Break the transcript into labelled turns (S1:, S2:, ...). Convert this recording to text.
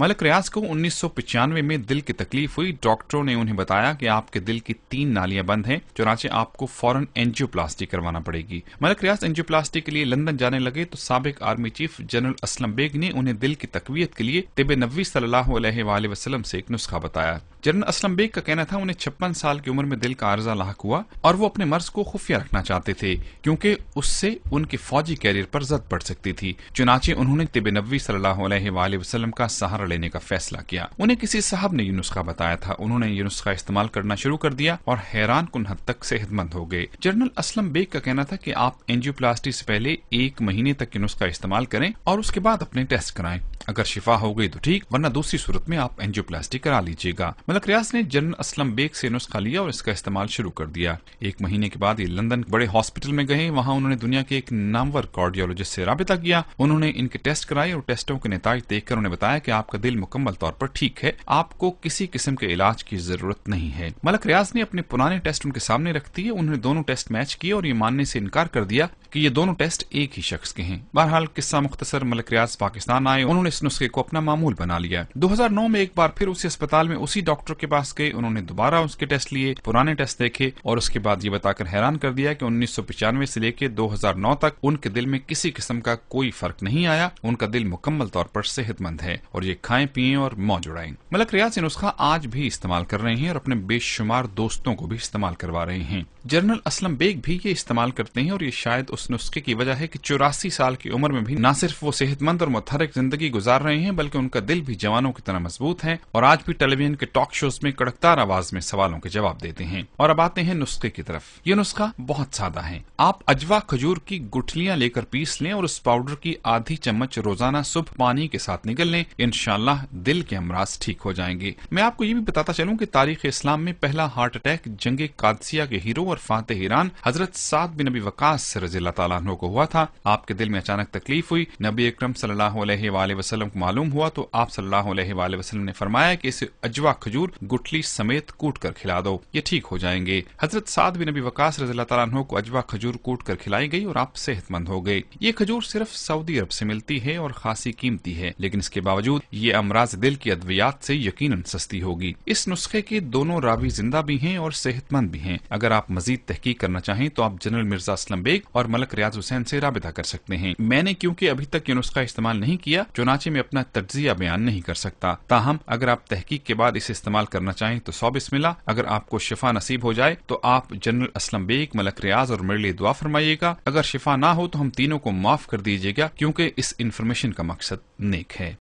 S1: मलक रियाज को उन्नीस में दिल की तकलीफ हुई डॉक्टरों ने उन्हें बताया कि आपके दिल की तीन नालियां बंद हैं चुनाचे आपको फौरन एंजियोप्लास्टी करवाना पड़ेगी मलक रियाज एंजियोप्लास्टी के लिए लंदन जाने लगे तो सबक army chief general Aslam Beg ने उन्हें दिल की तकवीत के लिए तिब नबी सल्लाम से एक नुस्खा बताया जनरल असलम बेग का कहना था उन्हें छप्पन साल की उम्र में दिल का अर्जा लाक हुआ और वो अपने मर्ज को खुफिया रखना चाहते थे क्योंकि उससे उनके फौजी कैरियर पर जद पड़ सकती थी चुनाचे उन्होंने तिब नबी सल्लाम का सहारा सहारा लेने का फैसला किया उन्हें किसी साहब ने ये नुस्खा बताया था उन्होंने ये नुस्खा इस्तेमाल करना शुरू कर दिया और हैरान कुन हद तक सेहतमंद हो गए जनरल असलम बेग का कहना था की आप एनजियोप्लास्टी से पहले एक महीने तक ये नुस्खा इस्तेमाल करें और उसके बाद अपने टेस्ट कराएं अगर शिफा हो गई तो ठीक वरना दूसरी सूरत में आप एंजियोप्लास्टी करा लीजिएगा मलक रियाज ने जनरल असलम बेग से नुस्खा लिया और इसका इस्तेमाल शुरू कर दिया एक महीने के बाद ये लंदन बड़े हॉस्पिटल में गए वहाँ उन्होंने दुनिया के एक नामवर कार्डियोलॉजिस्ट से रबता किया उन्होंने इनके टेस्ट कराए और टेस्टों के नतज देखकर उन्हें बताया की आपका दिल मुकम्मल तौर पर ठीक है आपको किसी किस्म के इलाज की जरूरत नहीं है मलक रियाज ने अपने पुराने टेस्ट उनके सामने रख दिए उन्होंने दोनों टेस्ट मैच किए और ये मानने से इनकार कर दिया कि ये दोनों टेस्ट एक ही शख्स के हैं बहरहाल किस्सा मुख्तसर मलक रियाज पाकिस्तान आए उन्होंने इस नुस्खे को अपना मामूल बना लिया 2009 में एक बार फिर उसी अस्पताल में उसी डॉक्टर के पास गए उन्होंने दोबारा उसके टेस्ट लिए पुराने टेस्ट देखे और उसके बाद ये बताकर हैरान कर दिया कि उन्नीस से लेकर नौ तक उनके दिल में किसी किस्म का कोई फर्क नहीं आया उनका दिल मुकम्मल तौर पर सेहतमंद है और ये खाएं पिए और मौज उड़ाएं मलक रियाज ये नुस्खा आज भी इस्तेमाल कर रहे हैं और अपने बेशुमार दोस्तों को भी इस्तेमाल करवा रहे हैं जनरल असलम बेग भी ये इस्तेमाल करते हैं और ये शायद उस नुस्खे की वजह है की चौरासी साल की उम्र में भी न सिर्फ वो सेहतमंद और मुतहरक जिंदगी गुजार रहे हैं बल्कि उनका दिल भी जवानों की तरह मजबूत है और आज भी टेलीविजन के टॉक शोज में कड़कदार आवाज में सवालों के जवाब देते हैं और अब आते हैं नुस्खे की तरफ ये नुस्खा बहुत सादा है आप अजवा खजूर की गुठलियाँ लेकर पीस लें और उस पाउडर की आधी चम्मच रोजाना सुबह पानी के साथ निकल लें इनशाला दिल के अमराज ठीक हो जाएंगे मैं आपको ये भी बताता चलूँ की तारीख इस्लाम में पहला हार्ट अटैक जंग कादसिया के हीरो और फाते ईरान हजरत सात बिन नबी वकास रजील्ला को हुआ था आपके दिल में अचानक तकलीफ हुई नबी अक्रम सल्लल्लाहु वसल्लम को मालूम हुआ तो आप सल्लल्लाहु अलैहि ने फरमाया कि इसे अजवा खजूर गुठली समेत कूट कर खिला दो ये ठीक हो जाएंगे हजरत साद बिन नबी वकास रज तला को अजवा खजूर कूट कर खिलाई गयी और आप सेहतमंद हो गयी ये खजूर सिर्फ सऊदी अरब ऐसी मिलती है और खासी कीमती है लेकिन इसके बावजूद ये अमराज दिल की अद्वियात ऐसी यकीन सस्ती होगी इस नुस्खे के दोनों रावी जिंदा भी हैं और सेहतमंद भी हैं अगर आप मजीद तहकीक करना चाहें तो आप जनरल मिर्जा असलम बेग और मलक रियाज हुसैन से रबता कर सकते हैं मैंने क्योंकि अभी तक ये नुस्खा इस्तेमाल नहीं किया चुनाच खांचे में अपना तजिया बयान नहीं कर सकता ताहम अगर आप तहकीक के बाद इसे इस्तेमाल करना चाहें तो सौ बिस्मिल्ला अगर आपको शिफा नसीब हो जाए तो आप जनरल असलम बेग मलक रियाज और मेरे दुआ फरमाइएगा अगर शिफा ना हो तो हम तीनों को माफ कर दीजिएगा क्योंकि इस इन्फॉर्मेशन का मकसद नेक है